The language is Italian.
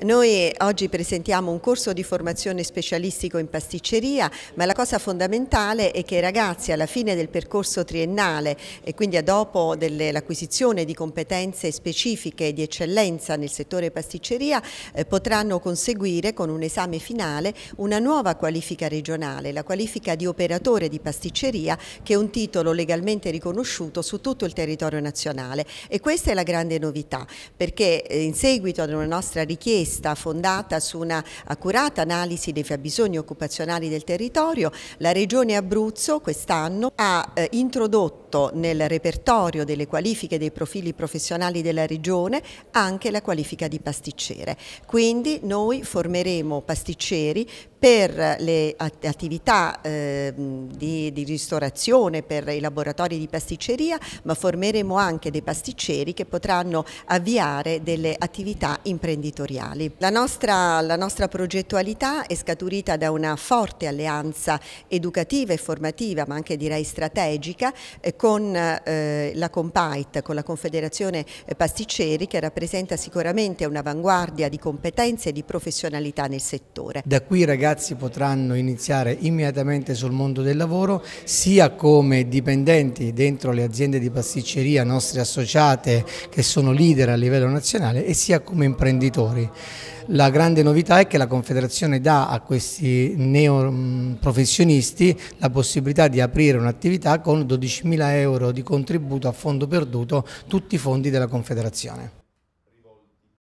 Noi oggi presentiamo un corso di formazione specialistico in pasticceria, ma la cosa fondamentale è che i ragazzi alla fine del percorso triennale e quindi dopo l'acquisizione di competenze specifiche di eccellenza nel settore pasticceria eh, potranno conseguire con un esame finale una nuova qualifica regionale, la qualifica di operatore di pasticceria che è un titolo legalmente riconosciuto su tutto il territorio nazionale e questa è la grande novità perché eh, in seguito ad una nostra richiesta richiesta fondata su una accurata analisi dei fabbisogni occupazionali del territorio, la Regione Abruzzo quest'anno ha eh, introdotto introdotto nel repertorio delle qualifiche dei profili professionali della Regione anche la qualifica di pasticcere. Quindi noi formeremo pasticceri per le attività eh, di, di, ristorazione, per i laboratori di pasticceria, ma formeremo anche dei pasticceri che potranno avviare delle attività imprenditoriali. La nostra, la nostra progettualità è scaturita da una forte alleanza educativa e formativa, ma anche direi strategica, eh, con eh, la Compite, con la Confederazione Pasticceri che rappresenta sicuramente un'avanguardia di competenze e di professionalità nel settore. Da qui i ragazzi potranno iniziare immediatamente sul mondo del lavoro sia come dipendenti dentro le aziende di pasticceria nostre associate che sono leader a livello nazionale e sia come imprenditori. La grande novità è che la Confederazione dà a questi neoprofessionisti mm, la possibilità di aprire un'attività con 12.000 euro di contributo a fondo perduto, tutti i fondi della Confederazione.